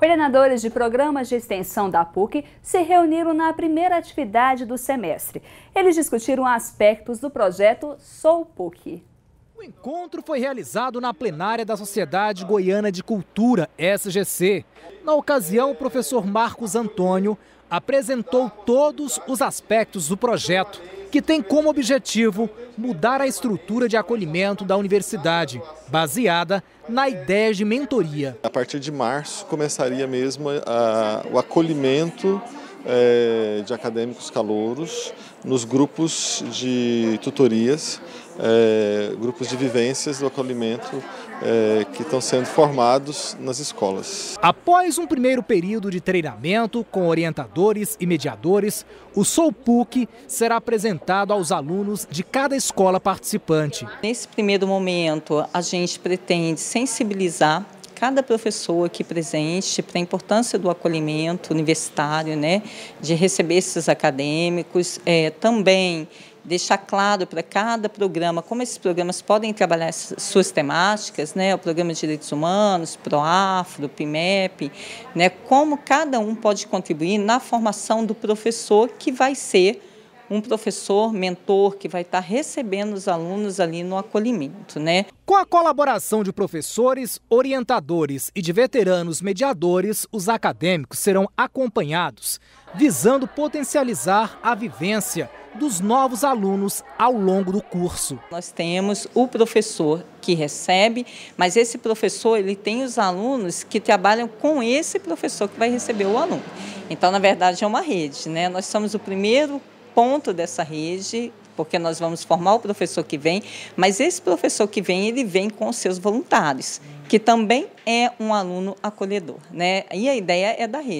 Coordenadores de programas de extensão da PUC se reuniram na primeira atividade do semestre. Eles discutiram aspectos do projeto Sou PUC. O encontro foi realizado na plenária da Sociedade Goiana de Cultura, SGC. Na ocasião, o professor Marcos Antônio apresentou todos os aspectos do projeto que tem como objetivo mudar a estrutura de acolhimento da universidade, baseada na ideia de mentoria. A partir de março começaria mesmo a, o acolhimento é, de acadêmicos calouros, nos grupos de tutorias, é, grupos de vivências do acolhimento é, que estão sendo formados nas escolas. Após um primeiro período de treinamento com orientadores e mediadores, o SOUPUC será apresentado aos alunos de cada escola participante. Nesse primeiro momento, a gente pretende sensibilizar cada professor aqui presente para a importância do acolhimento universitário, né, de receber esses acadêmicos, é, também deixar claro para cada programa como esses programas podem trabalhar suas temáticas, né, o programa de direitos humanos, Proafro, PIMEP, né, como cada um pode contribuir na formação do professor que vai ser um professor mentor que vai estar recebendo os alunos ali no acolhimento, né? Com a colaboração de professores, orientadores e de veteranos mediadores, os acadêmicos serão acompanhados, visando potencializar a vivência dos novos alunos ao longo do curso. Nós temos o professor que recebe, mas esse professor ele tem os alunos que trabalham com esse professor que vai receber o aluno. Então, na verdade, é uma rede, né? Nós somos o primeiro ponto dessa rede, porque nós vamos formar o professor que vem, mas esse professor que vem, ele vem com seus voluntários, que também é um aluno acolhedor. Né? E a ideia é da rede.